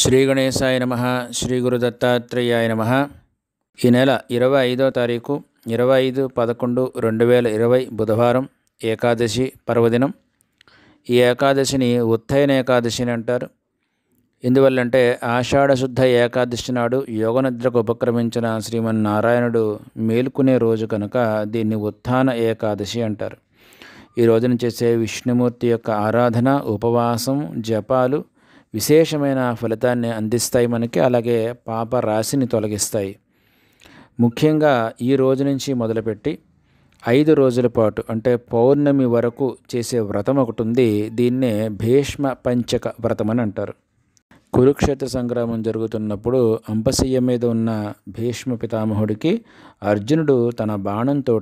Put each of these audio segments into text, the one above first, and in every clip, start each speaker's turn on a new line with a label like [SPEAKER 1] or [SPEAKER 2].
[SPEAKER 1] శ్రీ గణేశాయ నమ శ్రీ గురు దత్తాత్రేయాయ నమ ఈ నెల ఇరవై ఐదో తారీఖు ఇరవై ఐదు పదకొండు రెండు వేల ఇరవై బుధవారం ఏకాదశి పర్వదినం ఈ ఏకాదశిని ఉత్తైన ఏకాదశి అని అంటారు ఎందువల్లంటే ఆషాఢశుద్ధ ఏకాదశి నాడు యోగనిద్రకు ఉపక్రమించిన శ్రీమన్నారాయణుడు మేలుకునే రోజు కనుక దీన్ని ఉత్థాన ఏకాదశి అంటారు ఈ రోజున చేసే విష్ణుమూర్తి యొక్క ఆరాధన ఉపవాసం జపాలు విశేషమైన ఫలితాన్ని అందిస్తాయి మనకి అలాగే పాప రాశిని తొలగిస్తాయి ముఖ్యంగా ఈ రోజు నుంచి మొదలుపెట్టి ఐదు రోజుల పాటు అంటే పౌర్ణమి వరకు చేసే వ్రతం ఒకటి ఉంది దీన్నే భీష్మ పంచక వ్రతం అని అంటారు కురుక్షేత్ర సంగ్రామం జరుగుతున్నప్పుడు అంపశయ్య మీద ఉన్న భీష్మ పితామహుడికి అర్జునుడు తన బాణంతో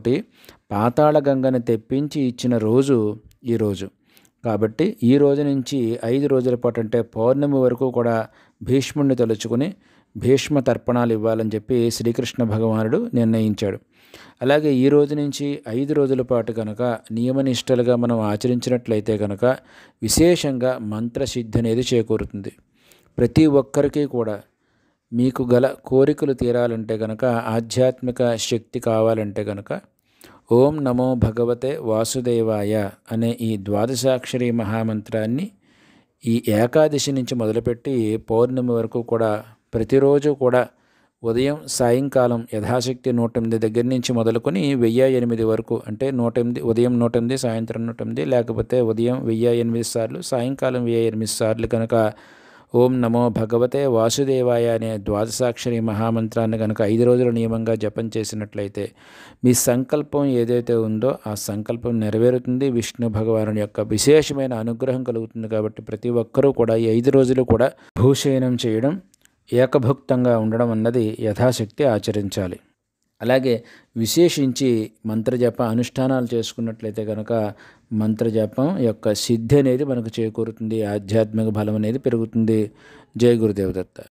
[SPEAKER 1] పాతాళగంగని తెప్పించి ఇచ్చిన రోజు ఈరోజు కాబట్టి ఈ రోజు నుంచి ఐదు రోజుల పాటు అంటే పౌర్ణమి వరకు కూడా భీష్ముడిని తలుచుకుని భీష్మ తర్పణాలు ఇవ్వాలని చెప్పి శ్రీకృష్ణ భగవానుడు నిర్ణయించాడు అలాగే ఈ రోజు నుంచి ఐదు రోజుల పాటు కనుక నియమనిష్టలుగా మనం ఆచరించినట్లయితే కనుక విశేషంగా మంత్రసిద్ధి అనేది చేకూరుతుంది ప్రతి ఒక్కరికి కూడా మీకు గల కోరికలు తీరాలంటే కనుక ఆధ్యాత్మిక శక్తి కావాలంటే కనుక ఓం నమో భగవతే వాసుదేవాయ అనే ఈ ద్వాదశాక్షరి మహామంత్రాన్ని ఈ ఏకాదశి నుంచి మొదలుపెట్టి పౌర్ణమి వరకు కూడా ప్రతిరోజు కూడా ఉదయం సాయంకాలం యథాశక్తి నూట ఎనిమిది దగ్గర నుంచి మొదలుకొని వెయ్యి ఎనిమిది వరకు అంటే నూట ఎనిమిది ఉదయం నూట ఎనిమిది సాయంత్రం నూట ఎనిమిది లేకపోతే ఉదయం వెయ్యి ఎనిమిది సార్లు సాయంకాలం వెయ్యి ఎనిమిది సార్లు కనుక ఓం నమో భగవతే వాసుదేవాయ అనే ద్వాదశాక్షరి మహామంత్రాన్ని కనుక ఐదు రోజుల నియమంగా జపం చేసినట్లయితే మీ సంకల్పం ఏదైతే ఉందో ఆ సంకల్పం నెరవేరుతుంది విష్ణు భగవాను యొక్క విశేషమైన అనుగ్రహం కలుగుతుంది కాబట్టి ప్రతి ఒక్కరూ కూడా ఈ ఐదు రోజులు కూడా భూశయనం చేయడం ఏకభుక్తంగా ఉండడం అన్నది యథాశక్తి ఆచరించాలి అలాగే విశేషించి మంత్రజప అనుష్ఠానాలు చేసుకున్నట్లయితే కనుక మంత్రజపం యొక్క సిద్ధి అనేది మనకు చేకూరుతుంది ఆధ్యాత్మిక బలం అనేది పెరుగుతుంది జయ గురుదేవదత్త